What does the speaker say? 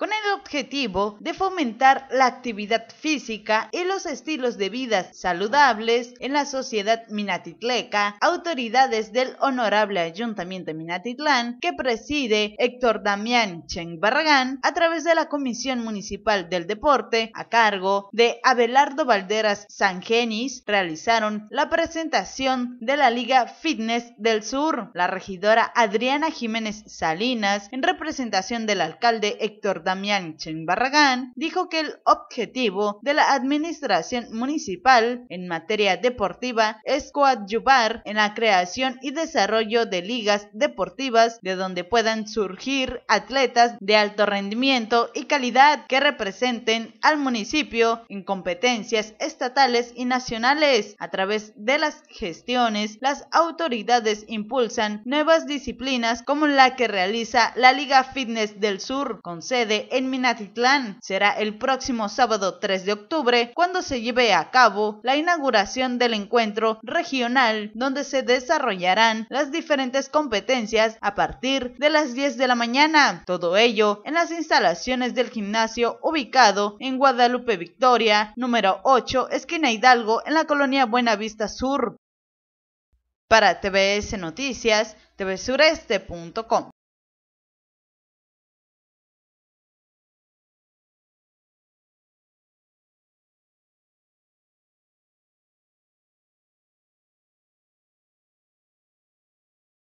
con el objetivo de fomentar la actividad física y los estilos de vida saludables en la sociedad minatitleca, autoridades del honorable Ayuntamiento de Minatitlán, que preside Héctor Damián Chen Barragán, a través de la Comisión Municipal del Deporte, a cargo de Abelardo Valderas Sangenis, realizaron la presentación de la Liga Fitness del Sur. La regidora Adriana Jiménez Salinas, en representación del alcalde Héctor Damián Damián Barragán, dijo que el objetivo de la administración municipal en materia deportiva es coadyuvar en la creación y desarrollo de ligas deportivas de donde puedan surgir atletas de alto rendimiento y calidad que representen al municipio en competencias estatales y nacionales. A través de las gestiones, las autoridades impulsan nuevas disciplinas como la que realiza la Liga Fitness del Sur con sede en Minatitlán. Será el próximo sábado 3 de octubre cuando se lleve a cabo la inauguración del encuentro regional donde se desarrollarán las diferentes competencias a partir de las 10 de la mañana. Todo ello en las instalaciones del gimnasio ubicado en Guadalupe Victoria, número 8, esquina Hidalgo, en la colonia Buenavista Sur. Para TBS Noticias, tvsureste.com.